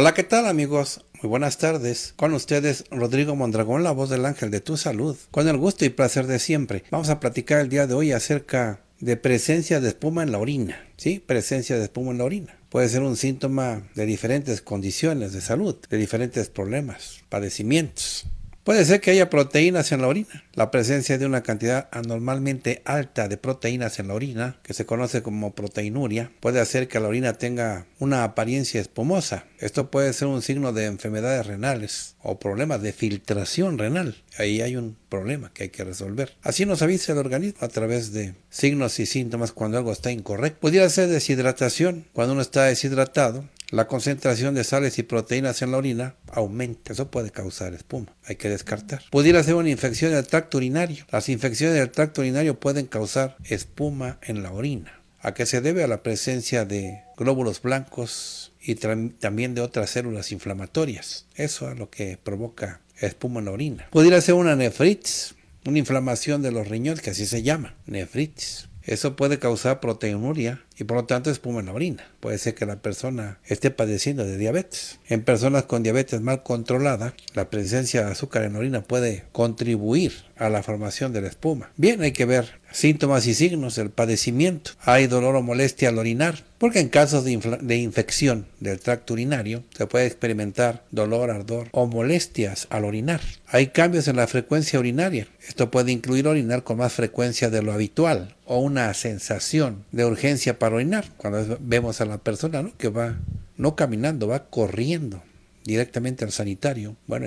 Hola, ¿qué tal amigos? Muy buenas tardes. Con ustedes Rodrigo Mondragón, la voz del ángel de tu salud. Con el gusto y placer de siempre, vamos a platicar el día de hoy acerca de presencia de espuma en la orina. ¿Sí? Presencia de espuma en la orina. Puede ser un síntoma de diferentes condiciones de salud, de diferentes problemas, padecimientos. Puede ser que haya proteínas en la orina. La presencia de una cantidad anormalmente alta de proteínas en la orina, que se conoce como proteinuria, puede hacer que la orina tenga una apariencia espumosa. Esto puede ser un signo de enfermedades renales o problemas de filtración renal. Ahí hay un problema que hay que resolver. Así nos avisa el organismo a través de signos y síntomas cuando algo está incorrecto. Pudiera ser deshidratación. Cuando uno está deshidratado, la concentración de sales y proteínas en la orina aumenta. Eso puede causar espuma. Hay que descartar. Pudiera ser una infección del tracto urinario. Las infecciones del tracto urinario pueden causar espuma en la orina. ¿A qué se debe? A la presencia de glóbulos blancos y también de otras células inflamatorias. Eso es lo que provoca espuma en la orina. Pudiera ser una nefritis, una inflamación de los riñones, que así se llama, nefritis. Eso puede causar proteinuria y por lo tanto espuma en la orina. Puede ser que la persona esté padeciendo de diabetes. En personas con diabetes mal controlada, la presencia de azúcar en la orina puede contribuir a la formación de la espuma. Bien, hay que ver Síntomas y signos del padecimiento. Hay dolor o molestia al orinar, porque en casos de, infección del tracto urinario se puede experimentar dolor, ardor o molestias al orinar. Hay cambios en la frecuencia urinaria. Esto puede incluir orinar con más frecuencia de lo habitual o una sensación de urgencia para orinar. Cuando vemos a la persona que va no caminando, va corriendo directamente al sanitario. Bueno,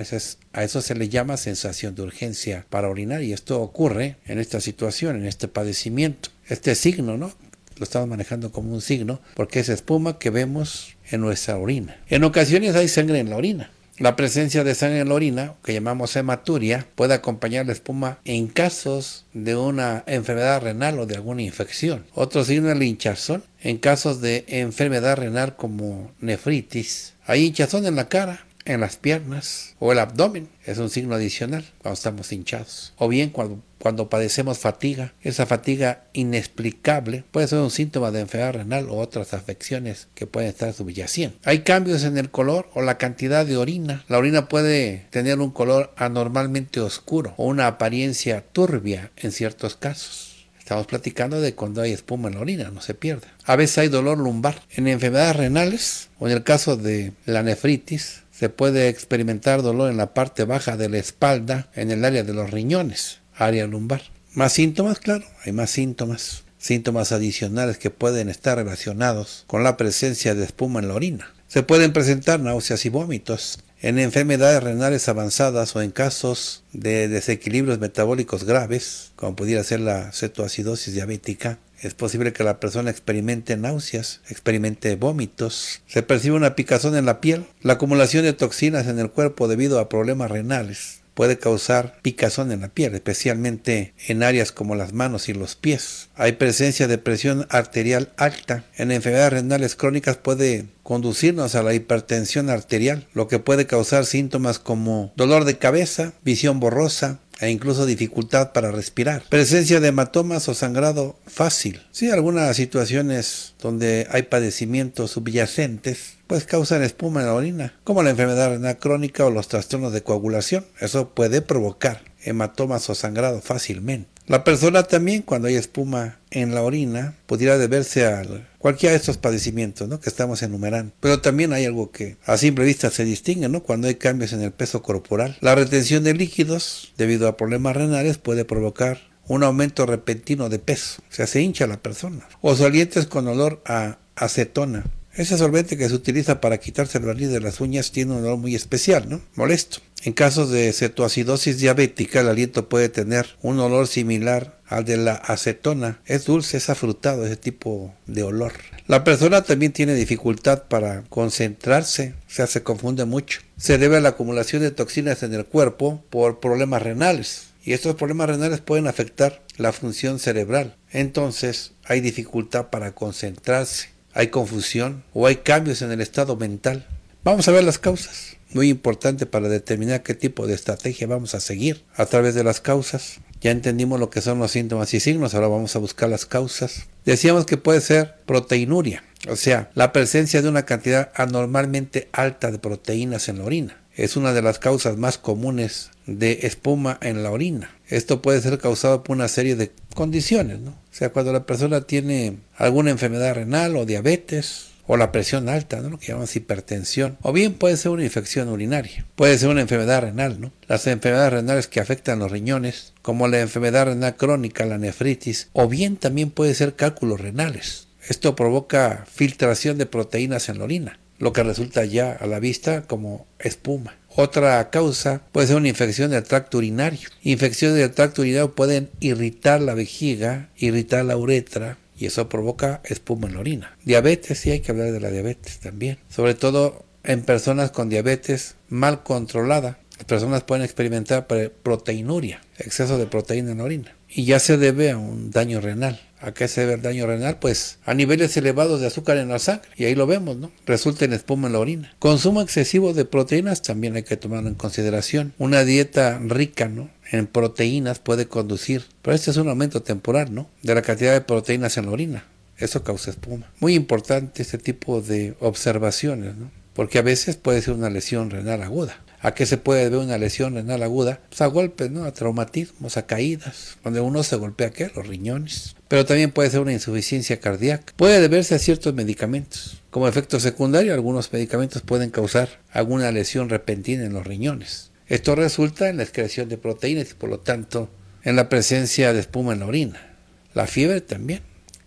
a eso se le llama sensación de urgencia para orinar y esto ocurre en esta situación, en este padecimiento. Este signo, ¿no? Lo estamos manejando como un signo porque es espuma que vemos en nuestra orina. En ocasiones hay sangre en la orina. La presencia de sangre en la orina, que llamamos hematuria, puede acompañar la espuma en casos de una enfermedad renal o de alguna infección. Otro signo es el hinchazón en casos de enfermedad renal como nefritis, hay hinchazón en la cara, en las piernas o el abdomen. Es un signo adicional cuando estamos hinchados. O bien cuando, padecemos fatiga. Esa fatiga inexplicable puede ser un síntoma de enfermedad renal o otras afecciones que pueden estar subyaciendo. Hay cambios en el color o la cantidad de orina. La orina puede tener un color anormalmente oscuro o una apariencia turbia en ciertos casos. Estamos platicando de cuando hay espuma en la orina, no se pierda. A veces hay dolor lumbar. En enfermedades renales o en el caso de la nefritis, se puede experimentar dolor en la parte baja de la espalda, en el área de los riñones, área lumbar. Más síntomas, claro, hay más síntomas. Síntomas adicionales que pueden estar relacionados con la presencia de espuma en la orina. Se pueden presentar náuseas y vómitos, en enfermedades renales avanzadas o en casos de desequilibrios metabólicos graves, como pudiera ser la cetoacidosis diabética, es posible que la persona experimente náuseas, experimente vómitos, se percibe una picazón en la piel, la acumulación de toxinas en el cuerpo debido a problemas renales, puede causar picazón en la piel, especialmente en áreas como las manos y los pies. Hay presencia de presión arterial alta. En enfermedades renales crónicas puede conducirnos a la hipertensión arterial, lo que puede causar síntomas como dolor de cabeza, visión borrosa, e incluso dificultad para respirar. Presencia de hematomas o sangrado fácil. Sí, algunas situaciones donde hay padecimientos subyacentes pues causan espuma en la orina, como la enfermedad renal crónica o los trastornos de coagulación. Eso puede provocar hematomas o sangrado fácilmente. La persona también, cuando hay espuma en la orina, pudiera deberse a cualquiera de estos padecimientos ¿no? que estamos enumerando. Pero también hay algo que a simple vista se distingue, ¿no? cuando hay cambios en el peso corporal. La retención de líquidos debido a problemas renales puede provocar un aumento repentino de peso, o sea, se hincha la persona. O salientes con olor a acetona, ese solvente que se utiliza para quitarse el barniz de las uñas tiene un olor muy especial, ¿no? Molesto. En casos de cetoacidosis diabética, el aliento puede tener un olor similar al de la acetona. Es dulce, es afrutado ese tipo de olor. La persona también tiene dificultad para concentrarse, o sea, se confunde mucho. Se debe a la acumulación de toxinas en el cuerpo por problemas renales. Y estos problemas renales pueden afectar la función cerebral. Entonces hay dificultad para concentrarse hay confusión o hay cambios en el estado mental. Vamos a ver las causas. Muy importante para determinar qué tipo de estrategia vamos a seguir a través de las causas. Ya entendimos lo que son los síntomas y signos, ahora vamos a buscar las causas. Decíamos que puede ser proteinuria, o sea, la presencia de una cantidad anormalmente alta de proteínas en la orina es una de las causas más comunes de espuma en la orina. Esto puede ser causado por una serie de condiciones, ¿no? O sea, cuando la persona tiene alguna enfermedad renal o diabetes, o la presión alta, lo que llamamos hipertensión, o bien puede ser una infección urinaria, puede ser una enfermedad renal, ¿no? las enfermedades renales que afectan los riñones, como la enfermedad renal crónica, la nefritis, o bien también puede ser cálculos renales. Esto provoca filtración de proteínas en la orina lo que resulta ya a la vista como espuma. Otra causa puede ser una infección del tracto urinario. Infecciones del tracto urinario pueden irritar la vejiga, irritar la uretra, y eso provoca espuma en la orina. Diabetes, sí hay que hablar de la diabetes también, sobre todo en personas con diabetes mal controlada. Las personas pueden experimentar proteinuria, exceso de proteína en la orina, y ya se debe a un daño renal. ¿A qué se debe el daño renal? Pues a niveles elevados de azúcar en la sangre. Y ahí lo vemos, ¿no? Resulta en espuma en la orina. Consumo excesivo de proteínas también hay que tomarlo en consideración. Una dieta rica, ¿no? En proteínas puede conducir, pero este es un aumento temporal, ¿no? De la cantidad de proteínas en la orina. Eso causa espuma. Muy importante este tipo de observaciones, ¿no? Porque a veces puede ser una lesión renal aguda. ¿A qué se puede ver una lesión renal aguda? Pues a golpes, ¿no? A traumatismos, a caídas. Donde uno se golpea, ¿qué? Los riñones pero también puede ser una insuficiencia cardíaca. Puede deberse a ciertos medicamentos. Como efecto secundario, algunos medicamentos pueden causar alguna lesión repentina en los riñones. Esto resulta en la excreción de proteínas y por lo tanto en la presencia de espuma en la orina. La fiebre también,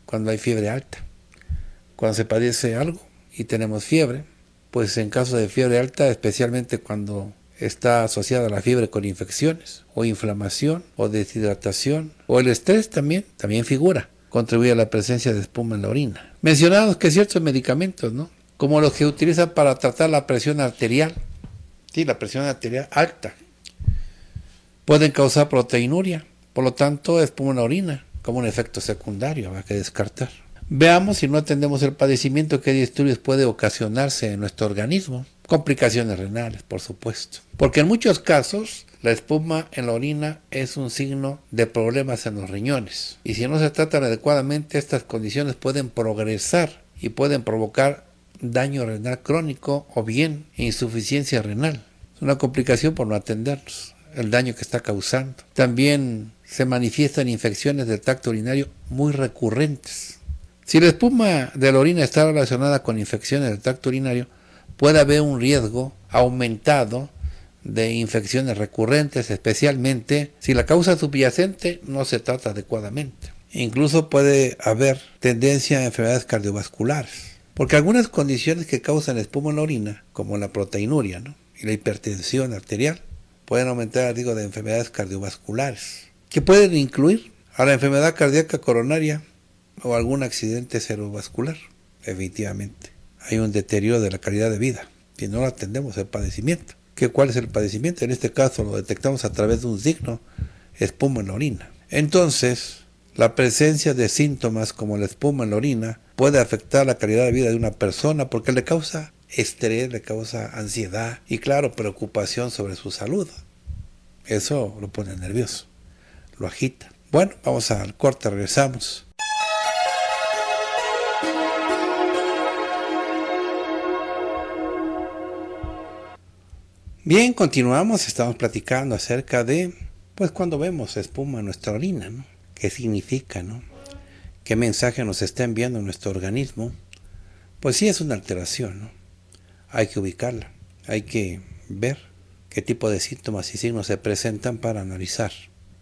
cuando hay fiebre alta. Cuando se padece algo y tenemos fiebre, pues en caso de fiebre alta, especialmente cuando está asociada a la fiebre con infecciones o inflamación o deshidratación o el estrés también, también figura, contribuye a la presencia de espuma en la orina. Mencionados que ciertos medicamentos, ¿no? Como los que utilizan para tratar la presión arterial, sí, la presión arterial alta, pueden causar proteinuria, por lo tanto espuma en la orina como un efecto secundario, habrá que descartar. Veamos si no atendemos el padecimiento que disturbios puede ocasionarse en nuestro organismo. Complicaciones renales, por supuesto. Porque en muchos casos la espuma en la orina es un signo de problemas en los riñones. Y si no se tratan adecuadamente, estas condiciones pueden progresar y pueden provocar daño renal crónico o bien insuficiencia renal. Es una complicación por no atenderlos, el daño que está causando. También se manifiestan infecciones del tracto urinario muy recurrentes. Si la espuma de la orina está relacionada con infecciones del tracto urinario, puede haber un riesgo aumentado de infecciones recurrentes, especialmente si la causa subyacente no se trata adecuadamente. Incluso puede haber tendencia a enfermedades cardiovasculares, porque algunas condiciones que causan espuma en la orina, como la proteinuria y la hipertensión arterial, pueden aumentar el riesgo de enfermedades cardiovasculares, que pueden incluir a la enfermedad cardíaca coronaria o algún accidente cerebrovascular, efectivamente hay un deterioro de la calidad de vida. Si no lo atendemos, el padecimiento. ¿Qué, ¿Cuál es el padecimiento? En este caso lo detectamos a través de un signo, espuma en la orina. Entonces, la presencia de síntomas como la espuma en la orina puede afectar la calidad de vida de una persona porque le causa estrés, le causa ansiedad y claro, preocupación sobre su salud. Eso lo pone nervioso, lo agita. Bueno, vamos al corte, regresamos. Bien, continuamos, estamos platicando acerca de, pues cuando vemos espuma en nuestra orina, ¿no? ¿Qué significa, no? ¿Qué mensaje nos está enviando nuestro organismo? Pues sí es una alteración, ¿no? Hay que ubicarla, hay que ver qué tipo de síntomas y signos se presentan para analizar,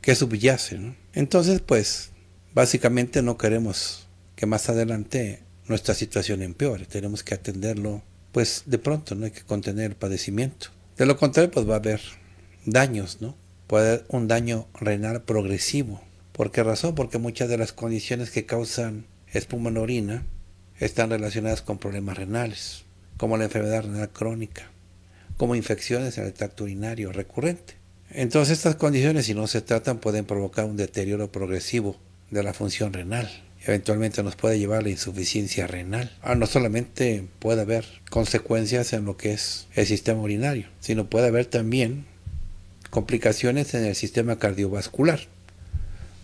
qué subyace, ¿no? Entonces, pues, básicamente no queremos que más adelante nuestra situación empeore, tenemos que atenderlo, pues de pronto, ¿no? Hay que contener el padecimiento. De lo contrario, pues va a haber daños, ¿no? Puede haber un daño renal progresivo. ¿Por qué razón? Porque muchas de las condiciones que causan espuma en orina están relacionadas con problemas renales, como la enfermedad renal crónica, como infecciones en el tracto urinario recurrente. Entonces estas condiciones, si no se tratan, pueden provocar un deterioro progresivo de la función renal eventualmente nos puede llevar a la insuficiencia renal. Ah, no solamente puede haber consecuencias en lo que es el sistema urinario, sino puede haber también complicaciones en el sistema cardiovascular,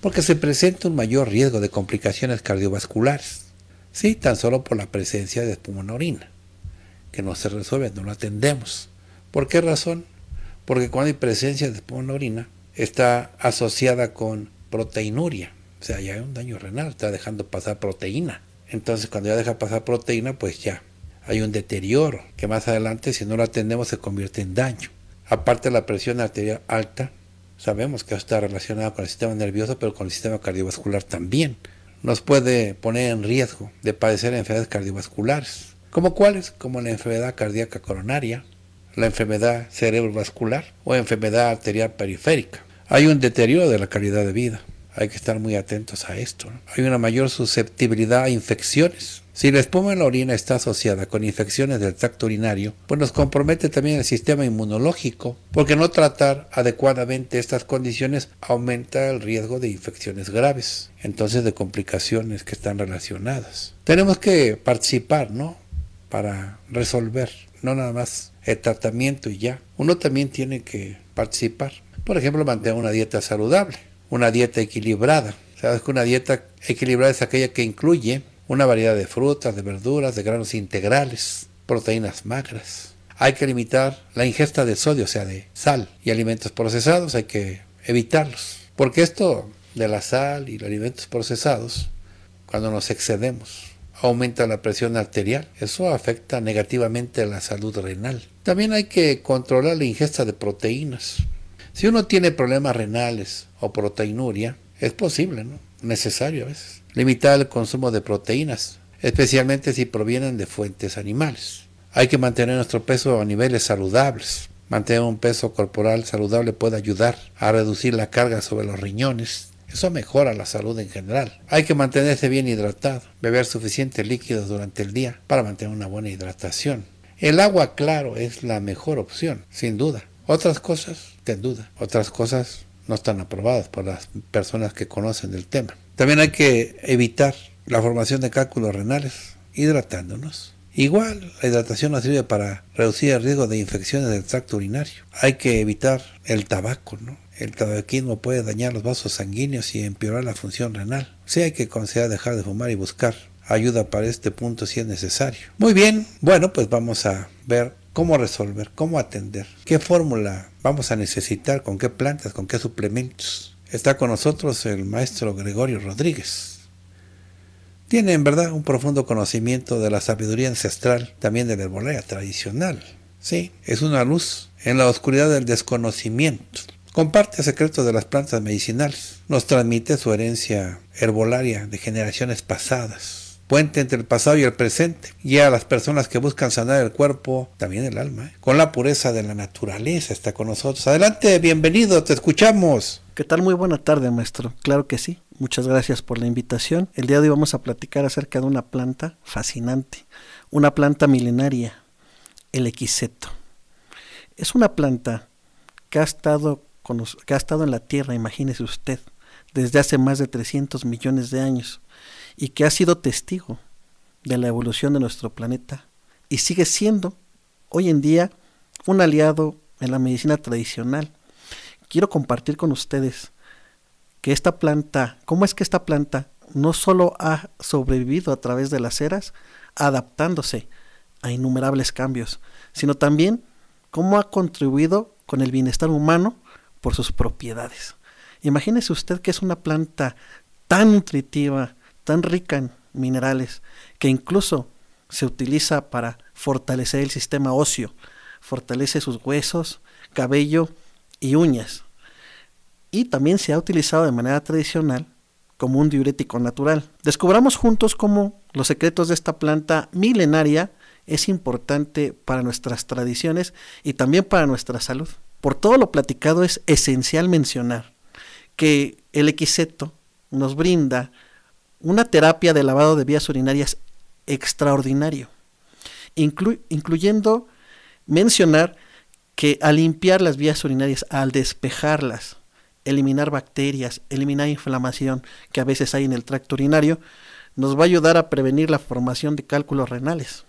porque se presenta un mayor riesgo de complicaciones cardiovasculares, sí, tan solo por la presencia de espuma en orina, que no se resuelve, no lo atendemos. ¿Por qué razón? Porque cuando hay presencia de espuma en orina, está asociada con proteinuria, o sea, ya hay un daño renal, está dejando pasar proteína. Entonces, cuando ya deja pasar proteína, pues ya hay un deterioro que más adelante, si no lo atendemos, se convierte en daño. Aparte, la presión arterial alta, sabemos que está relacionada con el sistema nervioso, pero con el sistema cardiovascular también. Nos puede poner en riesgo de padecer enfermedades cardiovasculares. ¿Como cuáles? Como la enfermedad cardíaca coronaria, la enfermedad cerebrovascular o enfermedad arterial periférica. Hay un deterioro de la calidad de vida. Hay que estar muy atentos a esto. Hay una mayor susceptibilidad a infecciones. Si la espuma en la orina está asociada con infecciones del tracto urinario, pues nos compromete también el sistema inmunológico, porque no tratar adecuadamente estas condiciones aumenta el riesgo de infecciones graves, entonces de complicaciones que están relacionadas. Tenemos que participar, ¿no? Para resolver, no nada más el tratamiento y ya. Uno también tiene que participar. Por ejemplo, mantener una dieta saludable una dieta equilibrada. Sabes que una dieta equilibrada es aquella que incluye una variedad de frutas, de verduras, de granos integrales, proteínas magras. Hay que limitar la ingesta de sodio, o sea, de sal y alimentos procesados, hay que evitarlos. Porque esto de la sal y los alimentos procesados, cuando nos excedemos, aumenta la presión arterial. Eso afecta negativamente a la salud renal. También hay que controlar la ingesta de proteínas, si uno tiene problemas renales o proteinuria, es posible, ¿no? Necesario a veces. Limitar el consumo de proteínas, especialmente si provienen de fuentes animales. Hay que mantener nuestro peso a niveles saludables. Mantener un peso corporal saludable puede ayudar a reducir la carga sobre los riñones. Eso mejora la salud en general. Hay que mantenerse bien hidratado, beber suficientes líquidos durante el día para mantener una buena hidratación. El agua, claro, es la mejor opción, sin duda. Otras cosas ten duda, otras cosas no están aprobadas por las personas que conocen el tema. También hay que evitar la formación de cálculos renales hidratándonos. Igual, la hidratación nos sirve para reducir el riesgo de infecciones del tracto urinario. Hay que evitar el tabaco, ¿no? El tabaquismo puede dañar los vasos sanguíneos y empeorar la función renal. Sí hay que considerar dejar de fumar y buscar ayuda para este punto si es necesario. Muy bien, bueno, pues vamos a ver cómo resolver, cómo atender, qué fórmula vamos a necesitar, con qué plantas, con qué suplementos. Está con nosotros el maestro Gregorio Rodríguez. Tiene en verdad un profundo conocimiento de la sabiduría ancestral, también de la herbolaria tradicional. Sí, es una luz en la oscuridad del desconocimiento. Comparte secretos de las plantas medicinales. Nos transmite su herencia herbolaria de generaciones pasadas puente entre el pasado y el presente, y a las personas que buscan sanar el cuerpo, también el alma, ¿eh? con la pureza de la naturaleza está con nosotros. Adelante, bienvenido, te escuchamos. ¿Qué tal? Muy buena tarde, maestro. Claro que sí. Muchas gracias por la invitación. El día de hoy vamos a platicar acerca de una planta fascinante, una planta milenaria, el equiseto. Es una planta que ha estado, que ha estado en la Tierra, imagínese usted, desde hace más de 300 millones de años y que ha sido testigo de la evolución de nuestro planeta y sigue siendo hoy en día un aliado en la medicina tradicional. Quiero compartir con ustedes que esta planta, cómo es que esta planta no solo ha sobrevivido a través de las eras, adaptándose a innumerables cambios, sino también cómo ha contribuido con el bienestar humano por sus propiedades. Imagínese usted que es una planta tan nutritiva, tan rica en minerales que incluso se utiliza para fortalecer el sistema óseo, fortalece sus huesos, cabello y uñas. Y también se ha utilizado de manera tradicional como un diurético natural. Descubramos juntos cómo los secretos de esta planta milenaria es importante para nuestras tradiciones y también para nuestra salud. Por todo lo platicado es esencial mencionar que el equiseto nos brinda una terapia de lavado de vías urinarias extraordinario, incluyendo mencionar que al limpiar las vías urinarias, al despejarlas, eliminar bacterias, eliminar inflamación que a veces hay en el tracto urinario, nos va a ayudar a prevenir la formación de cálculos renales.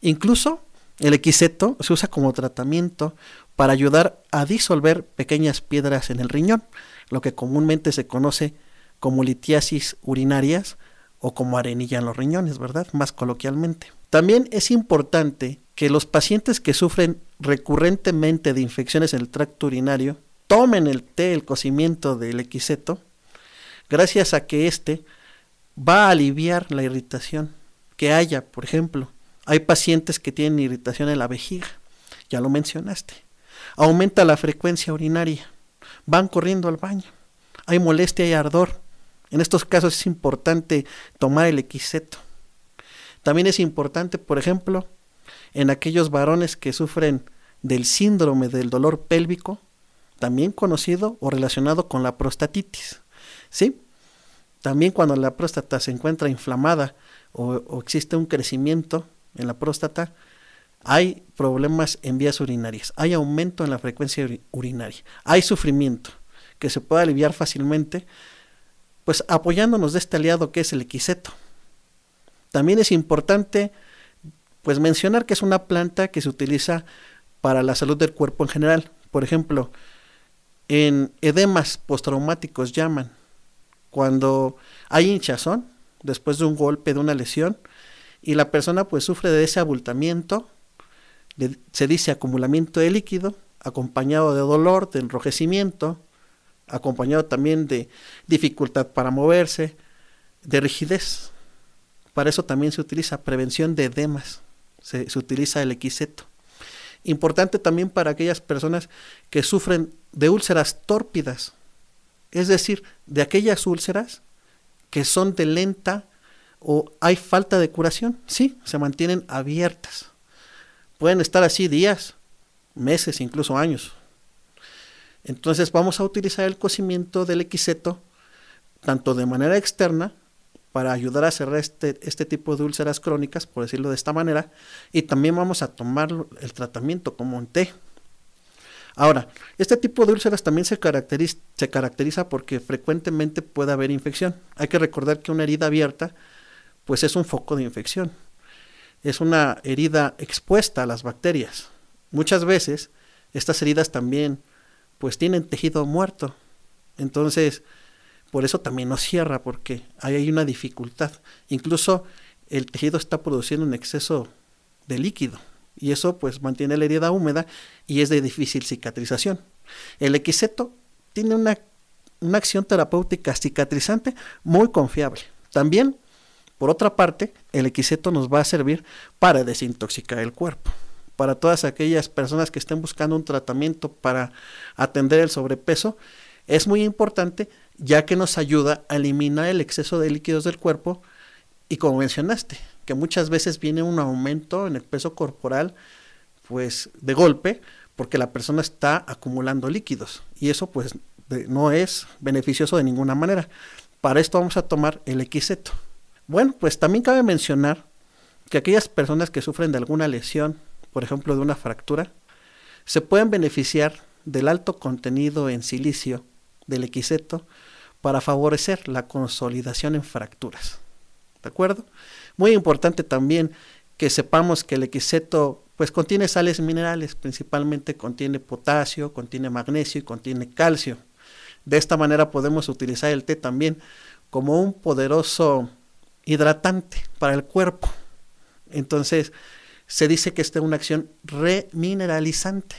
Incluso el equiseto se usa como tratamiento para ayudar a disolver pequeñas piedras en el riñón, lo que comúnmente se conoce como litiasis urinarias o como arenilla en los riñones, ¿verdad? Más coloquialmente. También es importante que los pacientes que sufren recurrentemente de infecciones en el tracto urinario tomen el té, el cocimiento del equiseto, gracias a que este va a aliviar la irritación que haya, por ejemplo. Hay pacientes que tienen irritación en la vejiga, ya lo mencionaste. Aumenta la frecuencia urinaria, van corriendo al baño, hay molestia y ardor, en estos casos es importante tomar el equiseto. También es importante, por ejemplo, en aquellos varones que sufren del síndrome del dolor pélvico, también conocido o relacionado con la prostatitis. ¿Sí? También cuando la próstata se encuentra inflamada o, o existe un crecimiento en la próstata, hay problemas en vías urinarias, hay aumento en la frecuencia urinaria, hay sufrimiento que se puede aliviar fácilmente pues apoyándonos de este aliado que es el quiseto. También es importante pues mencionar que es una planta que se utiliza para la salud del cuerpo en general. Por ejemplo, en edemas postraumáticos llaman cuando hay hinchazón después de un golpe, de una lesión y la persona pues sufre de ese abultamiento, se dice acumulamiento de líquido acompañado de dolor, de enrojecimiento, acompañado también de dificultad para moverse, de rigidez. Para eso también se utiliza prevención de edemas, se, utiliza el equiseto. Importante también para aquellas personas que sufren de úlceras tórpidas, es decir, de aquellas úlceras que son de lenta o hay falta de curación, sí, se mantienen abiertas. Pueden estar así días, meses, incluso años. Entonces vamos a utilizar el cocimiento del equiseto tanto de manera externa para ayudar a cerrar este, este, tipo de úlceras crónicas, por decirlo de esta manera, y también vamos a tomar el tratamiento como un té. Ahora, este tipo de úlceras también se caracteriza, se caracteriza porque frecuentemente puede haber infección. Hay que recordar que una herida abierta pues es un foco de infección. Es una herida expuesta a las bacterias. Muchas veces estas heridas también pues tienen tejido muerto. Entonces, por eso también no cierra, porque ahí hay una dificultad. Incluso el tejido está produciendo un exceso de líquido y eso pues mantiene la herida húmeda y es de difícil cicatrización. El equiseto tiene una, acción terapéutica cicatrizante muy confiable. También, por otra parte, el equiseto nos va a servir para desintoxicar el cuerpo para todas aquellas personas que estén buscando un tratamiento para atender el sobrepeso, es muy importante ya que nos ayuda a eliminar el exceso de líquidos del cuerpo y como mencionaste, que muchas veces viene un aumento en el peso corporal pues de golpe porque la persona está acumulando líquidos y eso pues no es beneficioso de ninguna manera. Para esto vamos a tomar el Xeto. Bueno, pues también cabe mencionar que aquellas personas que sufren de alguna lesión por ejemplo, de una fractura, se pueden beneficiar del alto contenido en silicio del equiseto para favorecer la consolidación en fracturas. ¿De acuerdo? Muy importante también que sepamos que el equiseto pues contiene sales minerales, principalmente contiene potasio, contiene magnesio y contiene calcio. De esta manera podemos utilizar el té también como un poderoso hidratante para el cuerpo. Entonces, se dice que esta es una acción remineralizante.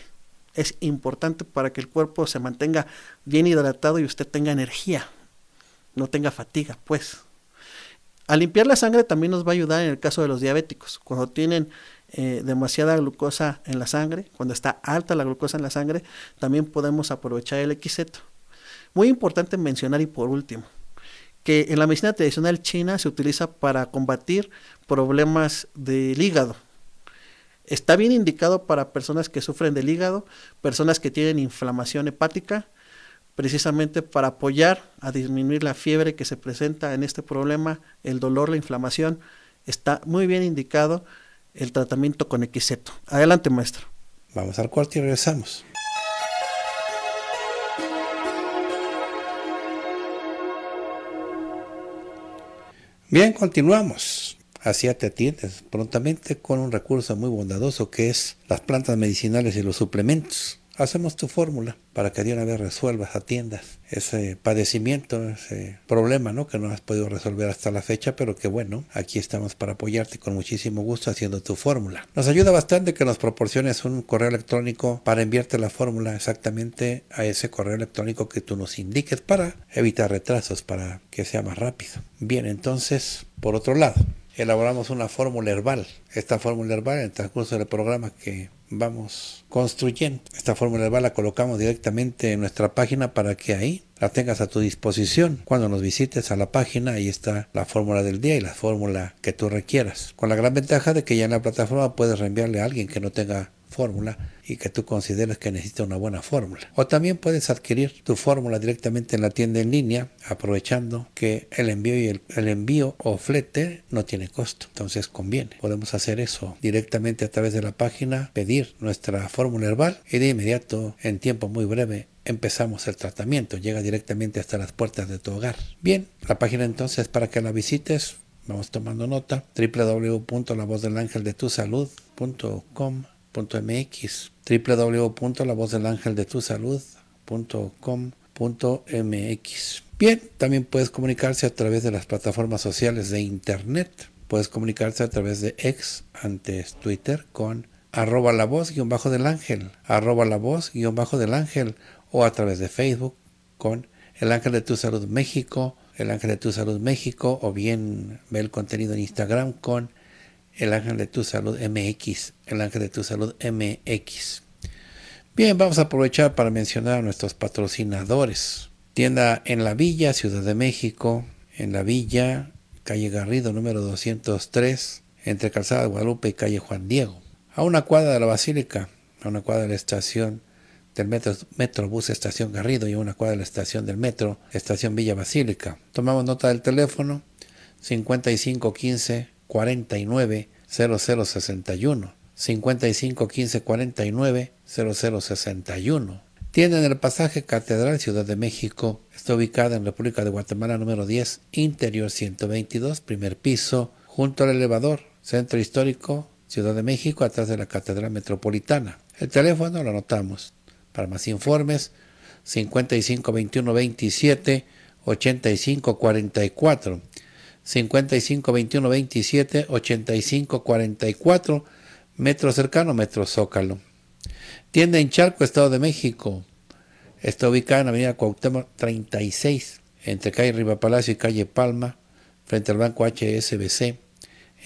Es importante para que el cuerpo se mantenga bien hidratado y usted tenga energía, no tenga fatiga, pues. A limpiar la sangre también nos va a ayudar en el caso de los diabéticos. Cuando tienen eh, demasiada glucosa en la sangre, cuando está alta la glucosa en la sangre, también podemos aprovechar el XZ. Muy importante mencionar y por último, que en la medicina tradicional china se utiliza para combatir problemas del hígado, Está bien indicado para personas que sufren del hígado, personas que tienen inflamación hepática, precisamente para apoyar a disminuir la fiebre que se presenta en este problema, el dolor, la inflamación. Está muy bien indicado el tratamiento con equiseto. Adelante, maestro. Vamos al cuarto y regresamos. Bien, continuamos ya te atiendes prontamente con un recurso muy bondadoso que es las plantas medicinales y los suplementos. Hacemos tu fórmula para que de una vez resuelvas, atiendas ese padecimiento, ese problema ¿no? que no has podido resolver hasta la fecha, pero que bueno, aquí estamos para apoyarte con muchísimo gusto haciendo tu fórmula. Nos ayuda bastante que nos proporciones un correo electrónico para enviarte la fórmula exactamente a ese correo electrónico que tú nos indiques para evitar retrasos, para que sea más rápido. Bien, entonces, por otro lado, elaboramos una fórmula herbal. Esta fórmula herbal, en el transcurso del programa que vamos construyendo, esta fórmula herbal la colocamos directamente en nuestra página para que ahí la tengas a tu disposición. Cuando nos visites a la página, ahí está la fórmula del día y la fórmula que tú requieras. Con la gran ventaja de que ya en la plataforma puedes reenviarle a alguien que no tenga fórmula y que tú consideres que necesita una buena fórmula. O también puedes adquirir tu fórmula directamente en la tienda en línea, aprovechando que el envío y el, envío o flete no tiene costo. Entonces conviene. Podemos hacer eso directamente a través de la página, pedir nuestra fórmula herbal y de inmediato, en tiempo muy breve, empezamos el tratamiento. Llega directamente hasta las puertas de tu hogar. Bien, la página entonces para que la visites. Vamos tomando nota, www.lavozdelangeldetusalud.com punto mx Bien, también puedes comunicarse a través de las plataformas sociales de Internet. Puedes comunicarse a través de ex, antes Twitter, con arroba la voz guión bajo del ángel, arroba la voz guión bajo del ángel, o a través de Facebook con el ángel de tu salud México, el ángel de tu salud México, o bien ve el contenido en Instagram con el ángel de tu salud MX, el ángel de tu salud MX. Bien, vamos a aprovechar para mencionar a nuestros patrocinadores. Tienda en la Villa, Ciudad de México, en la Villa, calle Garrido número 203, entre Calzada de Guadalupe y calle Juan Diego. A una cuadra de la Basílica, a una cuadra de la estación del metro, Metrobús Estación Garrido y a una cuadra de la estación del metro Estación Villa Basílica. Tomamos nota del teléfono 5515 49 0061 55 15 49 0061. tienen el pasaje Catedral Ciudad de México. Está ubicada en República de Guatemala número 10, interior 122, primer piso, junto al elevador, Centro Histórico, Ciudad de México, atrás de la Catedral Metropolitana. El teléfono lo anotamos. Para más informes, 55 21 27 85 44. 55 21 27 85 44 metro cercano metro Zócalo tienda en Charco Estado de México está ubicada en avenida Cuauhtémoc 36 entre calle Riva Palacio y calle Palma frente al banco HSBC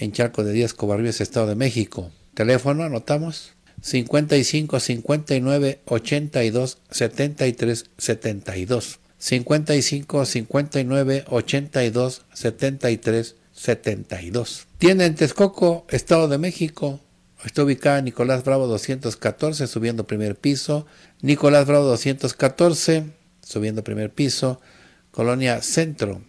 en Charco de Díaz Cobarrios, Estado de México teléfono anotamos 55 59 82 73 72 55 59 82 73 72. Tienda en Texcoco, Estado de México. Está ubicada Nicolás Bravo 214, subiendo primer piso. Nicolás Bravo 214, subiendo primer piso. Colonia Centro,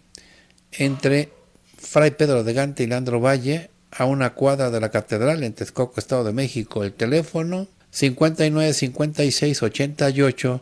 entre Fray Pedro de Gante y Leandro Valle, a una cuadra de la Catedral en Texcoco, Estado de México. El teléfono 59 56 88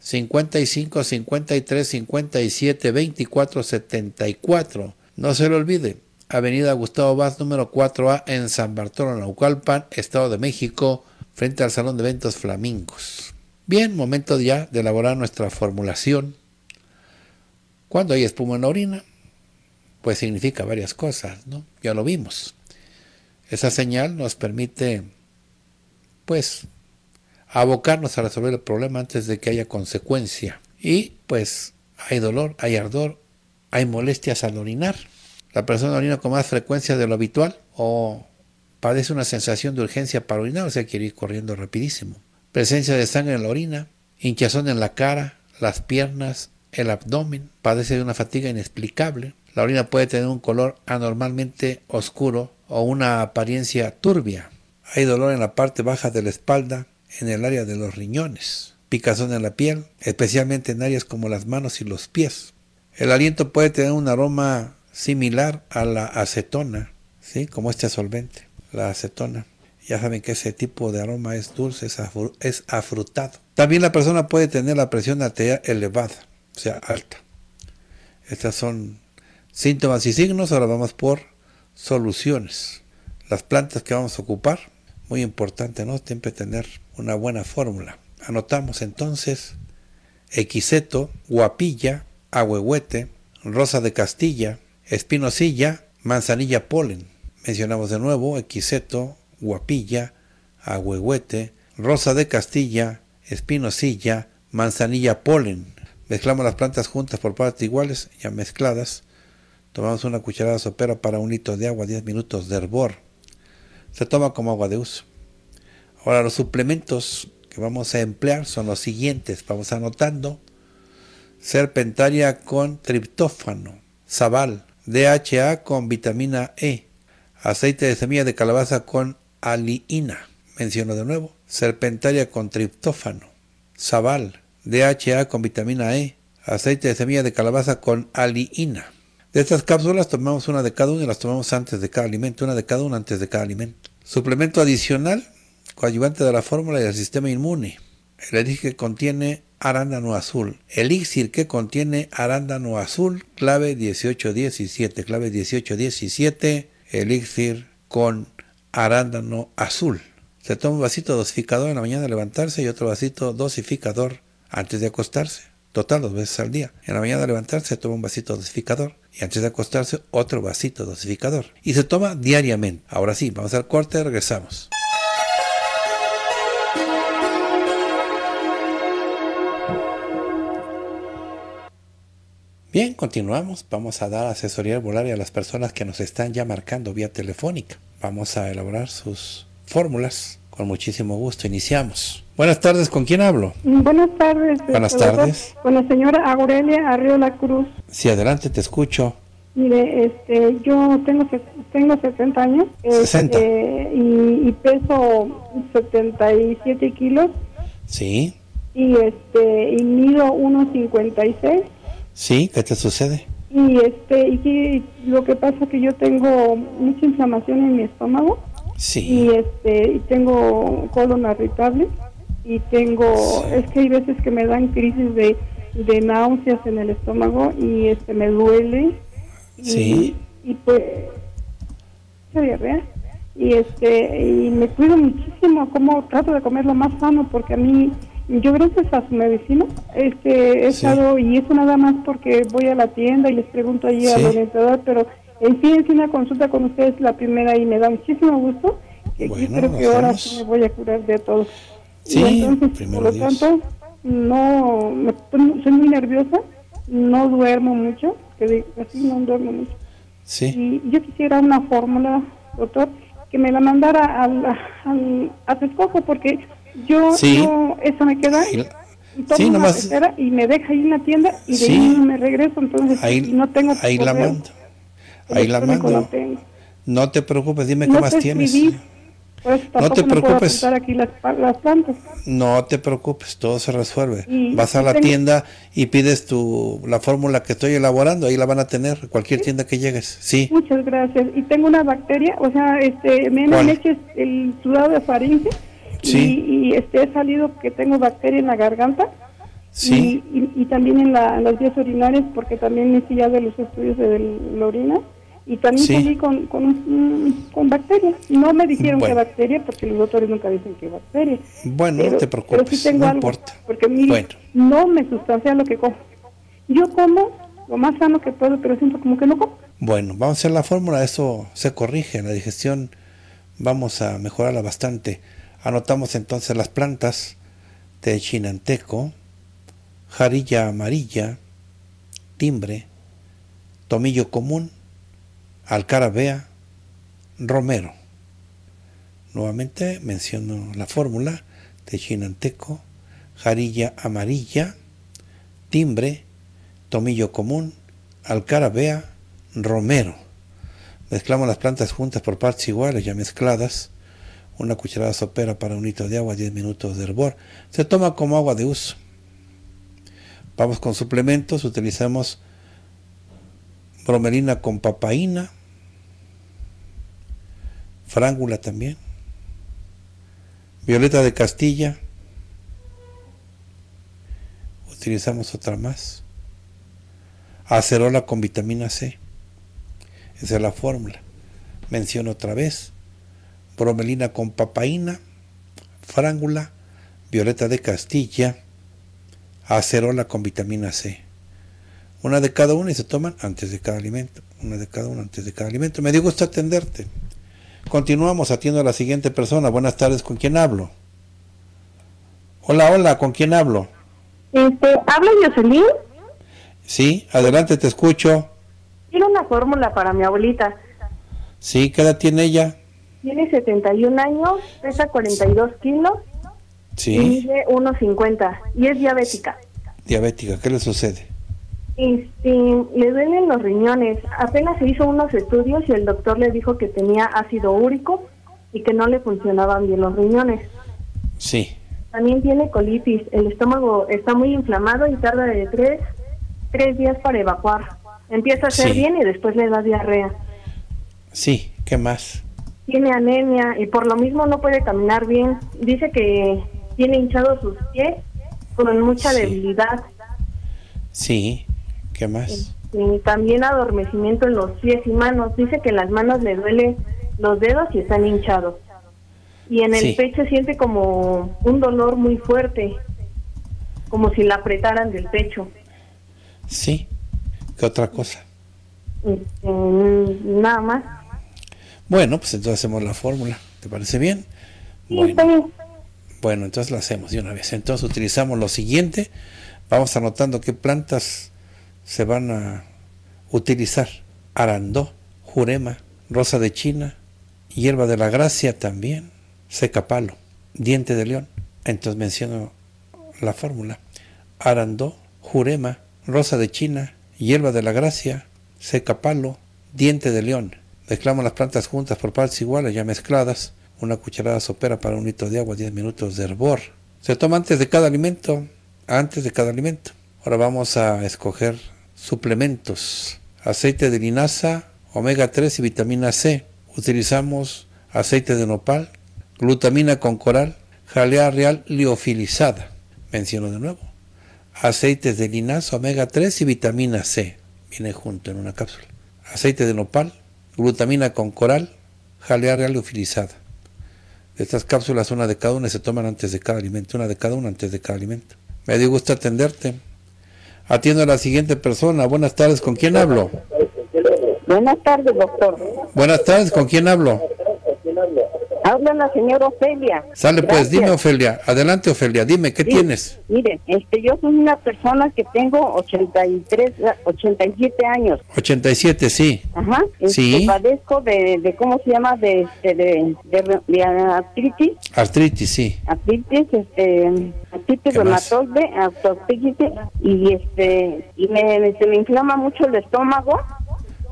55 53 57 24 74. No se lo olvide, Avenida Gustavo Vaz número 4A en San Bartolo, Naucalpan, Estado de México, frente al Salón de Eventos Flamingos. Bien, momento ya de elaborar nuestra formulación. Cuando hay espuma en la orina, pues significa varias cosas, ¿no? Ya lo vimos. Esa señal nos permite, pues, abocarnos a resolver el problema antes de que haya consecuencia. Y pues hay dolor, hay ardor, hay molestias al orinar. La persona orina con más frecuencia de lo habitual o padece una sensación de urgencia para orinar, o sea, quiere ir corriendo rapidísimo. Presencia de sangre en la orina, hinchazón en la cara, las piernas, el abdomen, padece de una fatiga inexplicable. La orina puede tener un color anormalmente oscuro o una apariencia turbia. Hay dolor en la parte baja de la espalda, en el área de los riñones, picazón en la piel, especialmente en áreas como las manos y los pies. El aliento puede tener un aroma similar a la acetona, ¿sí? como este solvente, la acetona. Ya saben que ese tipo de aroma es dulce, es, afrutado. También la persona puede tener la presión arterial elevada, o sea, alta. Estos son síntomas y signos. Ahora vamos por soluciones. Las plantas que vamos a ocupar, muy importante, ¿no? Siempre tener una buena fórmula. Anotamos entonces Equiseto, Guapilla, agüehuete, Rosa de Castilla, Espinosilla, Manzanilla Polen. Mencionamos de nuevo Equiseto, Guapilla, agüehuete, Rosa de Castilla, Espinosilla, Manzanilla Polen. Mezclamos las plantas juntas por partes iguales, ya mezcladas. Tomamos una cucharada sopera para un litro de agua, 10 minutos de hervor. Se toma como agua de uso. Ahora los suplementos que vamos a emplear son los siguientes. Vamos anotando. Serpentaria con triptófano, zabal, DHA con vitamina E, aceite de semilla de calabaza con aliina, menciono de nuevo, serpentaria con triptófano, zabal, DHA con vitamina E, aceite de semilla de calabaza con aliina. De estas cápsulas tomamos una de cada una y las tomamos antes de cada alimento, una de cada una antes de cada alimento. Suplemento adicional, coadyuvante de la fórmula y del sistema inmune. Le dije que contiene arándano azul. Elixir que contiene arándano azul, clave 1817, clave 1817, elixir con arándano azul. Se toma un vasito dosificador en la mañana de levantarse y otro vasito dosificador antes de acostarse. Total, dos veces al día. En la mañana de levantarse se toma un vasito dosificador y antes de acostarse otro vasito dosificador. Y se toma diariamente. Ahora sí, vamos al corte y regresamos. Bien, continuamos. Vamos a dar asesoría y a las personas que nos están ya marcando vía telefónica. Vamos a elaborar sus fórmulas. Con muchísimo gusto, iniciamos. Buenas tardes, ¿con quién hablo? Buenas tardes. Eh, Buenas tardes. Con la señora Aurelia Arriola Cruz. Sí, adelante, te escucho. Mire, este, yo tengo, tengo 60 años. 60. Eh, eh, y, peso 77 kilos. Sí. Y, este, y mido 1,56. Sí, ¿qué te sucede? Y este, y lo que pasa es que yo tengo mucha inflamación en mi estómago. Sí. Y este, tengo colon irritable y tengo, es que hay veces que me dan crisis de, náuseas en el estómago y este me duele. Y, sí. Y, pues diarrea. Y este, y me cuido muchísimo, como trato de comer lo más sano porque a mí yo gracias a su medicina este, he estado, y eso nada más porque voy a la tienda y les pregunto allí al orientador, pero en fin, es una consulta con ustedes la primera y me da muchísimo gusto. Y bueno, creo que ahora sí me voy a curar de todo. Sí, por lo tanto, no, soy muy nerviosa, no duermo mucho, que así no duermo mucho. Sí. Y yo quisiera una fórmula, doctor, que me la mandara al, a su escojo, porque yo, eso me queda. y me deja ahí en la tienda y de ahí me regreso, entonces ahí, no tengo Ahí la mando. Ahí la mando. No, te preocupes, dime qué más tienes. no te preocupes. Aquí plantas. No te preocupes, todo se resuelve. Vas a la tienda y pides tu la fórmula que estoy elaborando, ahí la van a tener cualquier tienda que llegues. Sí. Muchas gracias. Y tengo una bacteria, o sea, este me han el sudado de faringe y, este, he salido que tengo bacteria en la garganta. Y, también en, la, las vías urinarias porque también me hice de los estudios de la orina. Y también salí con, con, bacterias. No me dijeron que bacteria porque los doctores nunca dicen que bacteria. Bueno, no te preocupes, no importa. Porque mire, no me sustancia lo que como. Yo como lo más sano que puedo, pero siento como que no como. Bueno, vamos a hacer la fórmula, eso se corrige la digestión. Vamos a mejorarla bastante. Anotamos entonces las plantas de chinanteco, jarilla amarilla, timbre, tomillo común, alcarabea, romero. Nuevamente menciono la fórmula de chinanteco, jarilla amarilla, timbre, tomillo común, alcarabea, romero. Mezclamos las plantas juntas por partes iguales ya mezcladas una cucharada sopera para un litro de agua, 10 minutos de hervor. Se toma como agua de uso. Vamos con suplementos, utilizamos bromelina con papaína, frángula también, violeta de Castilla, utilizamos otra más, acerola con vitamina C, esa es la fórmula. Menciono otra vez, bromelina con papaína, frángula, violeta de castilla, acerola con vitamina C. Una de cada una y se toman antes de cada alimento. Una de cada una antes de cada alimento. Me dio gusto atenderte. Continuamos, atiendo a la siguiente persona. Buenas tardes, ¿con quién hablo? Hola, hola, ¿con quién hablo? Este, ¿Habla Jocelyn? Sí, adelante, te escucho. Tiene una fórmula para mi abuelita. Sí, ¿qué edad tiene ella? Tiene 71 años, pesa 42 kilos. Y mide 1,50 y es diabética. Diabética, ¿qué le sucede? le duelen los riñones. Apenas se hizo unos estudios y el doctor le dijo que tenía ácido úrico y que no le funcionaban bien los riñones. Sí. También tiene colitis. El estómago está muy inflamado y tarda de tres, tres días para evacuar. Empieza a hacer bien y después le da diarrea. Sí, ¿qué más? tiene anemia y eh, por lo mismo no puede caminar bien. Dice que tiene hinchados sus pies con mucha debilidad. Sí, ¿qué más? Este, y también adormecimiento en los pies y manos. Dice que en las manos le duele los dedos y están hinchados. Y en el pecho siente como un dolor muy fuerte, como si la apretaran del pecho. Sí, ¿qué otra cosa? Este, mm, nada más. Bueno, pues entonces hacemos la fórmula. ¿Te parece bien? Bueno. bueno, entonces la hacemos de una vez. Entonces utilizamos lo siguiente. Vamos anotando qué plantas se van a utilizar. Arandó, jurema, rosa de China, hierba de la gracia también, seca palo, diente de león. Entonces menciono la fórmula. Arandó, jurema, rosa de China, hierba de la gracia, seca palo, diente de león. Mezclamos las plantas juntas por partes iguales, ya mezcladas. Una cucharada sopera para un litro de agua, 10 minutos de hervor. Se toma antes de cada alimento, antes de cada alimento. Ahora vamos a escoger suplementos. Aceite de linaza, omega 3 y vitamina C. Utilizamos aceite de nopal, glutamina con coral, jalea real liofilizada. Menciono de nuevo. Aceites de linaza, omega 3 y vitamina C. Viene junto en una cápsula. Aceite de nopal, glutamina con coral, jalea real liofilizada. Estas cápsulas, una de cada una, se toman antes de cada alimento, una de cada una antes de cada alimento. Me dio gusto atenderte. Atiendo a la siguiente persona. Buenas tardes, ¿con quién hablo? Buenas tardes, doctor. Buenas tardes, ¿con quién hablo? habla la señora Ofelia. Sale pues, dime Ofelia, adelante Ofelia, dime, ¿qué tienes? Mire, este, yo soy una persona que tengo 83, 87 años. 87, sí. Ajá, este, sí. padezco de, de, ¿cómo se llama? Este, de, de, de, artritis. Artritis, sí. Artritis, este, artritis reumatoide, artritis, y este, y me, se me inflama mucho el estómago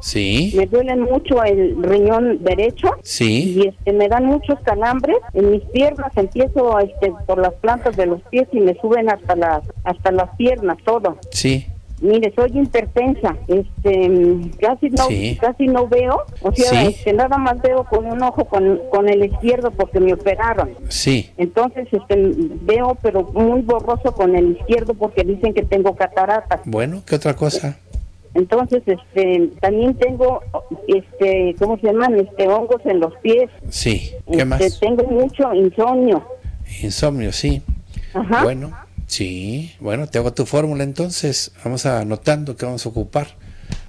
Sí. Me duele mucho el riñón derecho. Sí. Y este, me dan muchos calambres en mis piernas. Empiezo este, por las plantas de los pies y me suben hasta las, hasta las piernas, todo. Sí. Mire, soy hipertensa, este, casi no, veo, o sea, este, nada más veo con un ojo, con, el izquierdo porque me operaron. Sí. Entonces, este, veo pero muy borroso con el izquierdo porque dicen que tengo cataratas Bueno, ¿qué otra cosa? Entonces, este, también tengo, este, ¿cómo se llaman? Este, hongos en los pies. Sí. ¿Qué este, más? Tengo mucho insomnio. Insomnio, sí. Ajá. Bueno, sí. Bueno, te hago tu fórmula entonces. Vamos a anotando qué vamos a ocupar.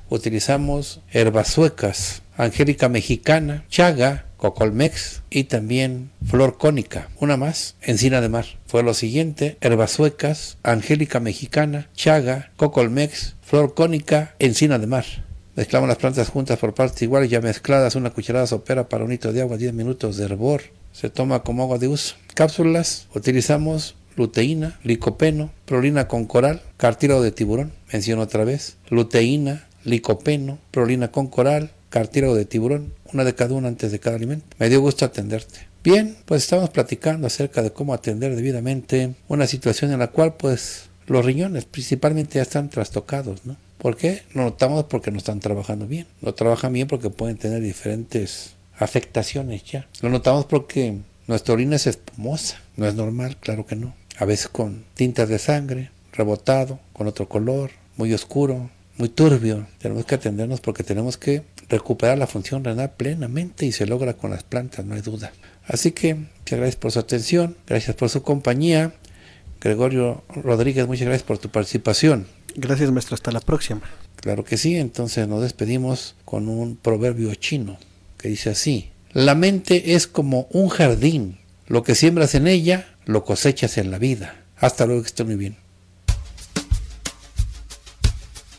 Utilizamos herbas suecas, angélica mexicana, chaga, Cocolmex y también Flor Cónica, una más, Encina de Mar. Fue lo siguiente, herbas suecas Angélica Mexicana, Chaga, Cocolmex, Flor Cónica, Encina de Mar. Mezclamos las plantas juntas por partes iguales, ya mezcladas, una cucharada sopera para un litro de agua, 10 minutos de hervor. Se toma como agua de uso. Cápsulas, utilizamos luteína, licopeno, prolina con coral, cartílago de tiburón, menciono otra vez, luteína, licopeno, prolina con coral, cartílago de tiburón, una de cada una antes de cada alimento. Me dio gusto atenderte. Bien, pues estamos platicando acerca de cómo atender debidamente una situación en la cual pues los riñones principalmente ya están trastocados, ¿no? ¿Por qué? Lo notamos porque no están trabajando bien. No trabajan bien porque pueden tener diferentes afectaciones ya. Lo notamos porque nuestra orina es espumosa. No es normal, claro que no. A veces con tintas de sangre, rebotado, con otro color, muy oscuro, muy turbio. Tenemos que atendernos porque tenemos que recuperar la función renal plenamente y se logra con las plantas, no hay duda. Así que muchas gracias por su atención, gracias por su compañía. Gregorio Rodríguez, muchas gracias por tu participación. Gracias, maestro. Hasta la próxima. Claro que sí. Entonces nos despedimos con un proverbio chino que dice así. La mente es como un jardín. Lo que siembras en ella, lo cosechas en la vida. Hasta luego, que esté muy bien.